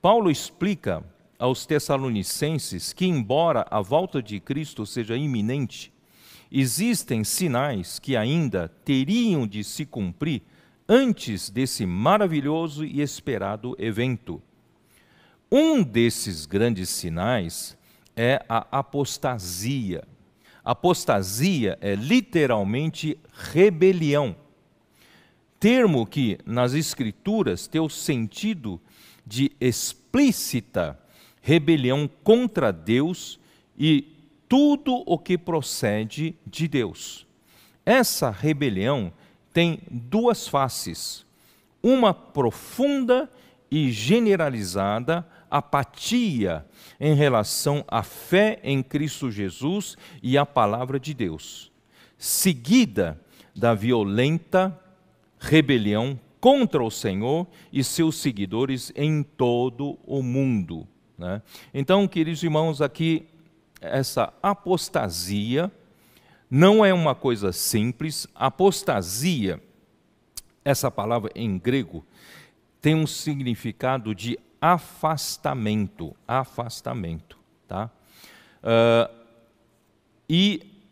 Paulo explica aos Tessalonicenses que, embora a volta de Cristo seja iminente, existem sinais que ainda teriam de se cumprir antes desse maravilhoso e esperado evento. Um desses grandes sinais é a apostasia. Apostasia é literalmente rebelião. Termo que nas Escrituras tem o sentido de explícita rebelião contra Deus e tudo o que procede de Deus. Essa rebelião tem duas faces: uma profunda e generalizada apatia em relação à fé em Cristo Jesus e à palavra de Deus, seguida da violenta rebelião contra o Senhor e seus seguidores em todo o mundo. Né? Então, queridos irmãos, aqui essa apostasia não é uma coisa simples. Apostasia, essa palavra em grego, tem um significado de afastamento, afastamento, tá? Uh, e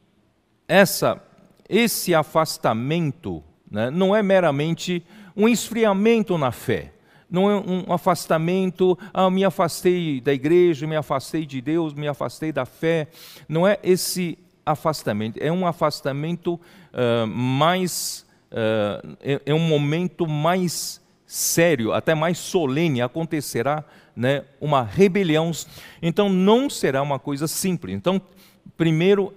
essa, esse afastamento né, não é meramente um esfriamento na fé, não é um afastamento, ah, me afastei da igreja, me afastei de Deus, me afastei da fé. Não é esse afastamento, é um afastamento uh, mais, uh, é, é, um momento mais sério, até mais solene, acontecerá né, uma rebelião. Então não será uma coisa simples. Então, primeiro,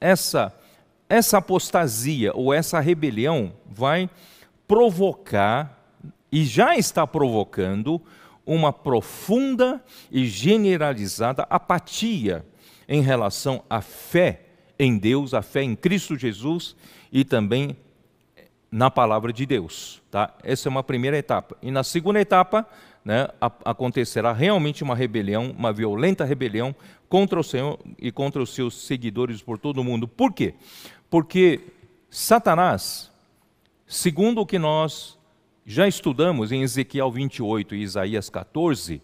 essa, essa apostasia ou essa rebelião vai provocar, e já está provocando, uma profunda e generalizada apatia em relação à fé em Deus, à fé em Cristo Jesus e também na palavra de Deus. Tá? Essa é uma primeira etapa. E na segunda etapa, né, acontecerá realmente uma rebelião, uma violenta rebelião contra o Senhor e contra os seus seguidores por todo o mundo. Por quê? Porque Satanás, Segundo o que nós já estudamos em Ezequiel 28 e Isaías 14,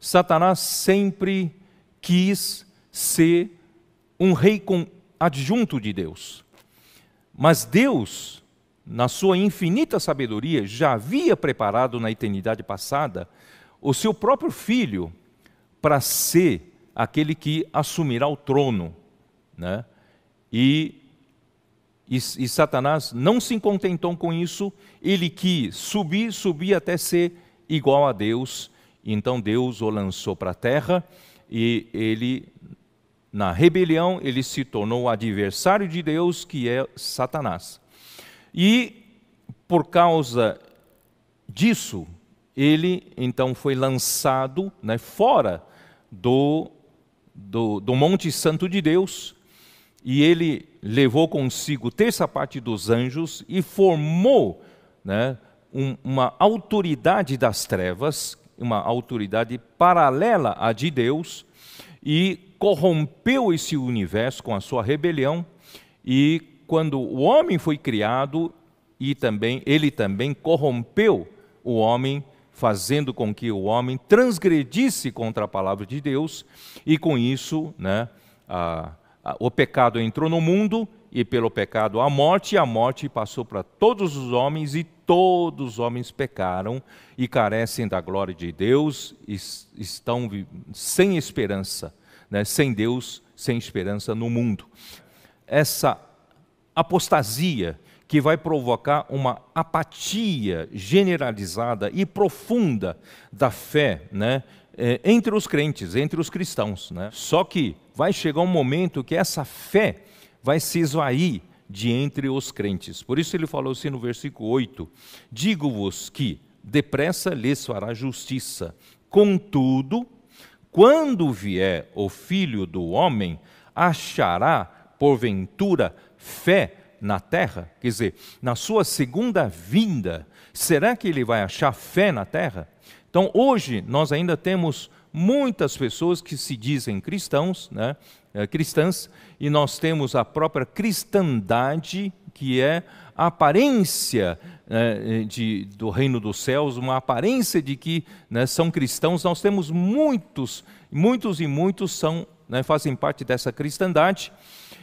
Satanás sempre quis ser um rei adjunto de Deus. Mas Deus, na sua infinita sabedoria, já havia preparado na eternidade passada o seu próprio filho para ser aquele que assumirá o trono. Né? E e, e Satanás não se contentou com isso, ele quis subir, subir até ser igual a Deus. Então Deus o lançou para a terra e ele, na rebelião, ele se tornou o adversário de Deus, que é Satanás. E por causa disso, ele então foi lançado né, fora do, do, do Monte Santo de Deus e ele levou consigo terça parte dos anjos e formou né, um, uma autoridade das trevas, uma autoridade paralela à de Deus, e corrompeu esse universo com a sua rebelião. E quando o homem foi criado, e também ele também corrompeu o homem, fazendo com que o homem transgredisse contra a palavra de Deus, e com isso, né, a o pecado entrou no mundo e pelo pecado a morte, e a morte passou para todos os homens, e todos os homens pecaram e carecem da glória de Deus, e estão sem esperança, né? sem Deus, sem esperança no mundo. Essa apostasia que vai provocar uma apatia generalizada e profunda da fé né? É, entre os crentes, entre os cristãos. Né? Só que vai chegar um momento que essa fé vai se esvair de entre os crentes. Por isso ele falou assim no versículo 8: Digo-vos que depressa lhes fará justiça. Contudo, quando vier o filho do homem, achará, porventura, fé na terra? Quer dizer, na sua segunda vinda, será que ele vai achar fé na terra? Então, hoje, nós ainda temos muitas pessoas que se dizem cristãos, né, eh, cristãs, e nós temos a própria cristandade, que é a aparência né, eh, de, do reino dos céus, uma aparência de que né, são cristãos. Nós temos muitos, muitos e muitos são né, fazem parte dessa cristandade.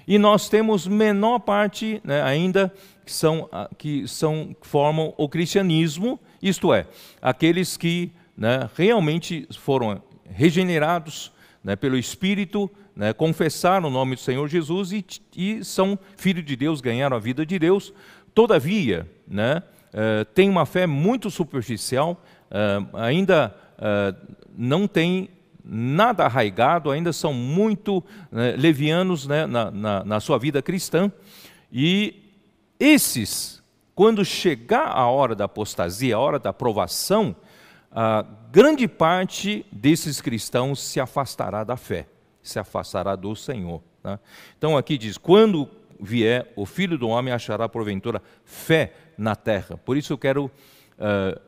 E nós temos menor parte né, ainda que, são, ah, que são, formam o cristianismo, isto é, aqueles que né, realmente foram regenerados né, pelo Espírito, né, confessaram o nome do Senhor Jesus e, e são filhos de Deus, ganharam a vida de Deus. Todavia, né, uh, tem uma fé muito superficial, uh, ainda uh, não tem nada arraigado, ainda são muito né, levianos né, na, na, na sua vida cristã. E esses, quando chegar a hora da apostasia, a hora da provação, a grande parte desses cristãos se afastará da fé, se afastará do Senhor. Tá? Então aqui diz: quando vier o filho do homem, achará porventura fé na terra. Por isso eu quero uh,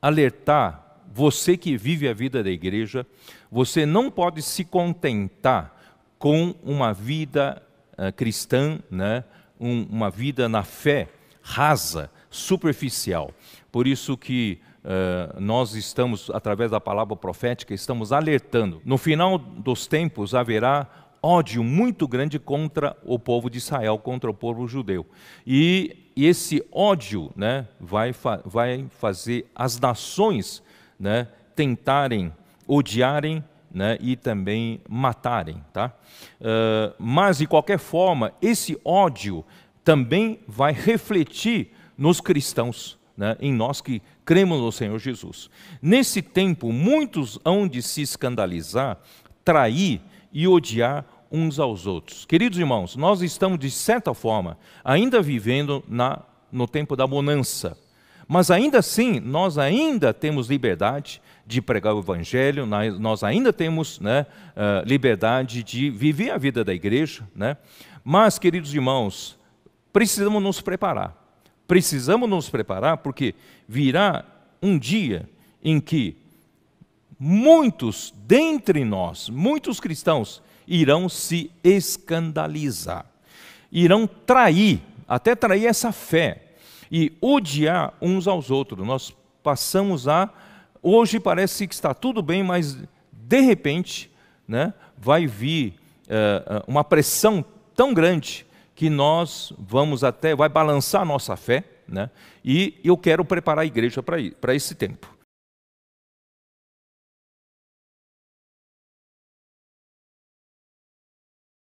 alertar você que vive a vida da igreja, você não pode se contentar com uma vida uh, cristã, né? Um, uma vida na fé rasa, superficial. Por isso que Uh, nós estamos, através da palavra profética, estamos alertando. No final dos tempos haverá ódio muito grande contra o povo de Israel, contra o povo judeu. E, e esse ódio né, vai, fa vai fazer as nações né, tentarem, odiarem né, e também matarem. Tá? Uh, mas, de qualquer forma, esse ódio também vai refletir nos cristãos né, em nós que cremos no Senhor Jesus. Nesse tempo, muitos hão de se escandalizar, trair e odiar uns aos outros. Queridos irmãos, nós estamos, de certa forma, ainda vivendo na, no tempo da bonança. Mas ainda assim, nós ainda temos liberdade de pregar o Evangelho, nós ainda temos né, ah, liberdade de viver a vida da igreja. Né? Mas, queridos irmãos, precisamos nos preparar precisamos nos preparar, porque virá um dia em que muitos dentre nós, muitos cristãos, irão se escandalizar, irão trair, até trair essa fé e odiar uns aos outros. Nós passamos a. Hoje parece que está tudo bem, mas de repente né, vai vir uh, uma pressão tão grande que nós vamos até, vai balançar a nossa fé, né? e eu quero preparar a igreja para esse tempo.